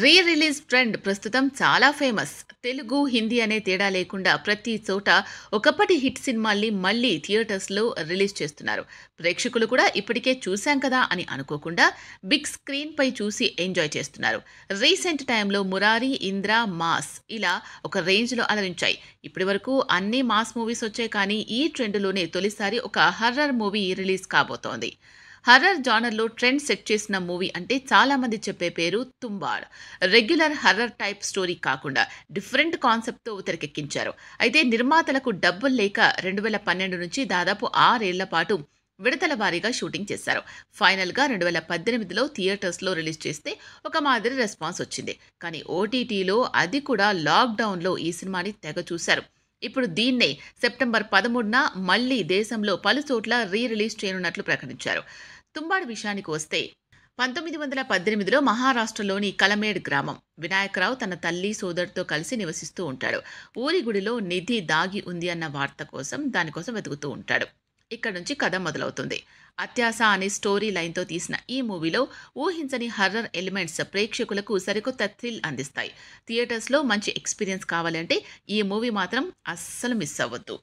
re release trend ప్రస్తుతం చాలా famous Telugu Hindi అనే తేడా లేకుండా ప్రతి చోట ఒకప్పటి హిట్ సినిమాల్ని మళ్ళీ థియేటర్స్లో రిలీజ్ చేస్తున్నారు ప్రేక్షకులు కూడా ఇప్పటికే చూశాం కదా అని అనుకోకుండా బిగ్ స్క్రీన్పై చూసి ఎంజాయ్ చేస్తున్నారు రీసెంట్ టైంలో మురారి ఇంద్ర మాస్ ఇలా ఒక రేంజ్లో అలరించాయి ఇప్పటి వరకు అన్ని మాస్ మూవీస్ వచ్చాయి కానీ ఈ ట్రెండ్లోనే తొలిసారి ఒక హర్రర్ మూవీ రిలీజ్ కాబోతోంది హర్రర్ జానర్లో ట్రెండ్ సెట్ చేసిన మూవీ అంటే చాలామంది చెప్పే పేరు Tumbbad regular horror type story కాకుండా డిఫరెంట్ కాన్సెప్ట్తో తెరకెక్కించారు అయితే నిర్మాతలకు డబ్బులు లేక రెండు వేల పన్నెండు నుంచి దాదాపు ఆరేళ్ల పాటు విడతల వారీగా షూటింగ్ చేశారు ఫైనల్గా రెండు వేల పద్దెనిమిదిలో థియేటర్స్లో రిలీజ్ చేస్తే ఒక మాదిరి రెస్పాన్స్ వచ్చింది కానీ ఓటీటీలో అది కూడా లాక్డౌన్లో ఈ సినిమాని తెగ చూశారు ఇప్పుడు దీన్నే సెప్టెంబర్ పదమూడున మళ్లీ దేశంలో పలు చోట్ల రీ రిలీజ్ చేయనున్నట్లు ప్రకటించారు తుంబాడు విషయానికి వస్తే పంతొమ్మిది వందల పద్దెనిమిదిలో మహారాష్ట్రలోని కలమేడ్ గ్రామం వినాయకరావు తన తల్లి సోదరుతో కలిసి నివసిస్తూ ఉంటాడు ఊరి గుడిలో నిధి దాగి ఉంది అన్న వార్త కోసం దానికోసం వెతుకుతూ ఉంటాడు ఇక్కడ నుంచి కథ మొదలవుతుంది అత్యాస అనే స్టోరీ లైన్తో తీసిన ఈ మూవీలో ఊహించని హర్రర్ ఎలిమెంట్స్ ప్రేక్షకులకు సరికొత్త థ్రిల్ అందిస్తాయి థియేటర్స్లో మంచి ఎక్స్పీరియన్స్ కావాలంటే ఈ మూవీ మాత్రం అస్సలు మిస్ అవ్వద్దు